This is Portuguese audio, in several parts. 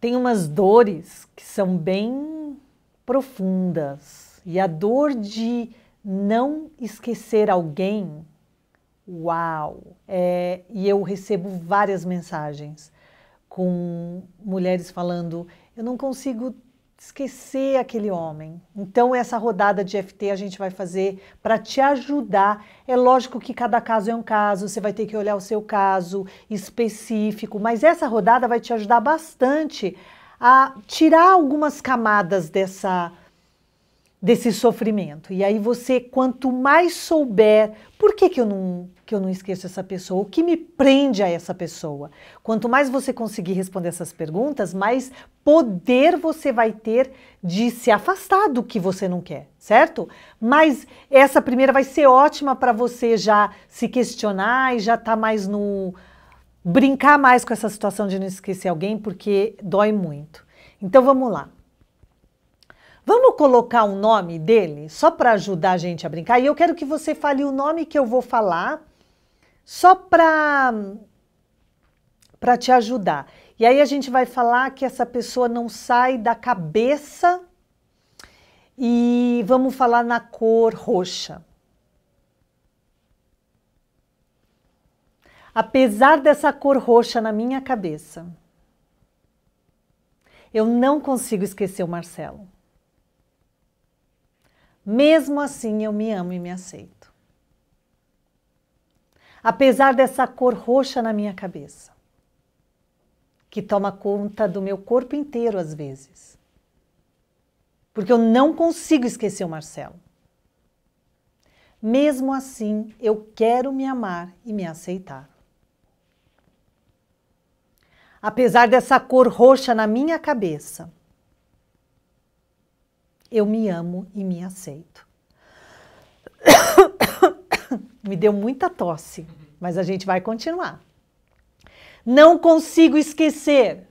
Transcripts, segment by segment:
tem umas dores que são bem profundas. E a dor de não esquecer alguém, uau! É, e eu recebo várias mensagens com mulheres falando: eu não consigo esquecer aquele homem. Então, essa rodada de FT a gente vai fazer para te ajudar. É lógico que cada caso é um caso, você vai ter que olhar o seu caso específico, mas essa rodada vai te ajudar bastante a tirar algumas camadas dessa desse sofrimento. E aí você, quanto mais souber, por que, que eu não que eu não esqueço essa pessoa, o que me prende a essa pessoa? Quanto mais você conseguir responder essas perguntas, mais poder você vai ter de se afastar do que você não quer, certo? Mas essa primeira vai ser ótima para você já se questionar e já tá mais no brincar mais com essa situação de não esquecer alguém, porque dói muito. Então vamos lá. Vamos colocar o um nome dele só para ajudar a gente a brincar. E eu quero que você fale o nome que eu vou falar só para para te ajudar. E aí a gente vai falar que essa pessoa não sai da cabeça e vamos falar na cor roxa. Apesar dessa cor roxa na minha cabeça, eu não consigo esquecer o Marcelo. Mesmo assim, eu me amo e me aceito. Apesar dessa cor roxa na minha cabeça, que toma conta do meu corpo inteiro às vezes, porque eu não consigo esquecer o Marcelo. Mesmo assim, eu quero me amar e me aceitar. Apesar dessa cor roxa na minha cabeça, eu me amo e me aceito. me deu muita tosse, mas a gente vai continuar. Não consigo esquecer.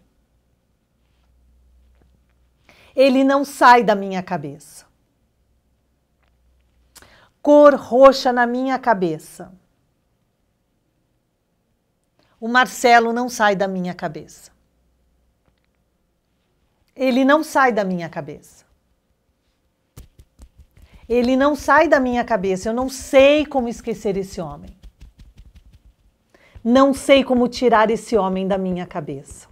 Ele não sai da minha cabeça. Cor roxa na minha cabeça. O Marcelo não sai da minha cabeça. Ele não sai da minha cabeça. Ele não sai da minha cabeça. Eu não sei como esquecer esse homem. Não sei como tirar esse homem da minha cabeça.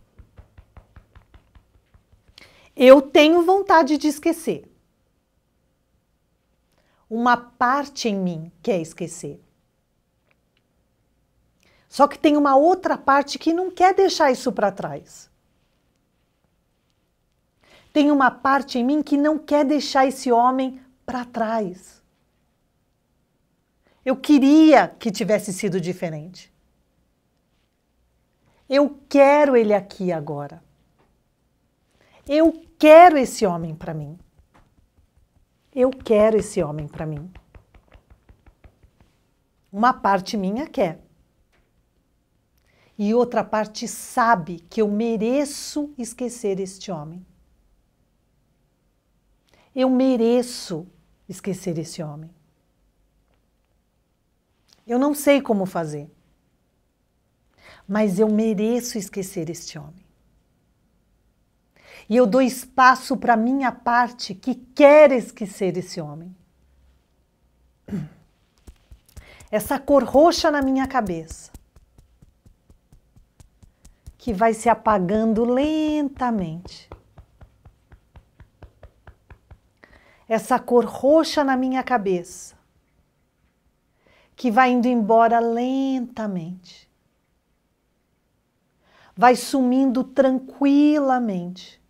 Eu tenho vontade de esquecer. Uma parte em mim quer esquecer. Só que tem uma outra parte que não quer deixar isso para trás. Tem uma parte em mim que não quer deixar esse homem para trás. Eu queria que tivesse sido diferente. Eu quero ele aqui agora. Eu quero esse homem para mim. Eu quero esse homem para mim. Uma parte minha quer. E outra parte sabe que eu mereço esquecer este homem. Eu mereço esquecer esse homem. Eu não sei como fazer, mas eu mereço esquecer este homem. E eu dou espaço para minha parte que quer esquecer esse homem. Essa cor roxa na minha cabeça, que vai se apagando lentamente. essa cor roxa na minha cabeça, que vai indo embora lentamente, vai sumindo tranquilamente.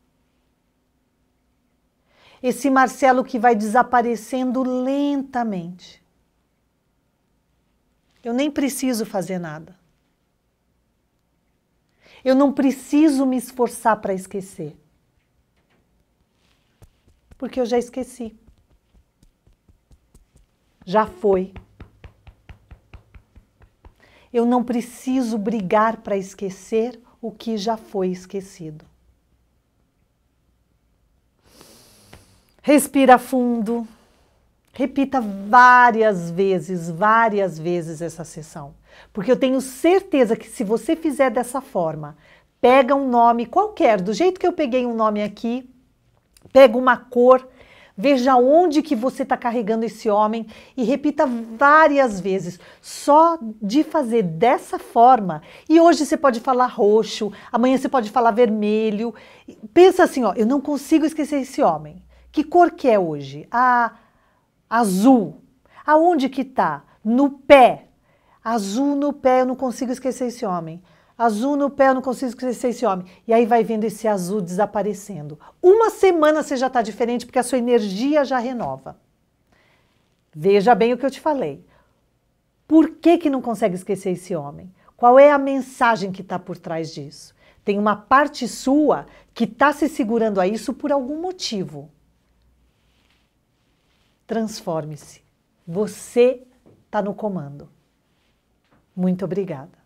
Esse Marcelo que vai desaparecendo lentamente. Eu nem preciso fazer nada. Eu não preciso me esforçar para esquecer porque eu já esqueci. Já foi. Eu não preciso brigar para esquecer o que já foi esquecido. Respira fundo. Repita várias vezes, várias vezes essa sessão. Porque eu tenho certeza que se você fizer dessa forma, pega um nome qualquer, do jeito que eu peguei um nome aqui, Pega uma cor, veja onde que você está carregando esse homem e repita várias vezes. Só de fazer dessa forma. E hoje você pode falar roxo, amanhã você pode falar vermelho. Pensa assim, ó, eu não consigo esquecer esse homem. Que cor que é hoje? Ah, azul. Aonde que tá? No pé. Azul no pé, eu não consigo esquecer esse homem. Azul no pé, eu não consigo crescer esse homem. E aí vai vendo esse azul desaparecendo. Uma semana você já está diferente, porque a sua energia já renova. Veja bem o que eu te falei. Por que, que não consegue esquecer esse homem? Qual é a mensagem que está por trás disso? Tem uma parte sua que está se segurando a isso por algum motivo. Transforme-se. Você está no comando. Muito obrigada.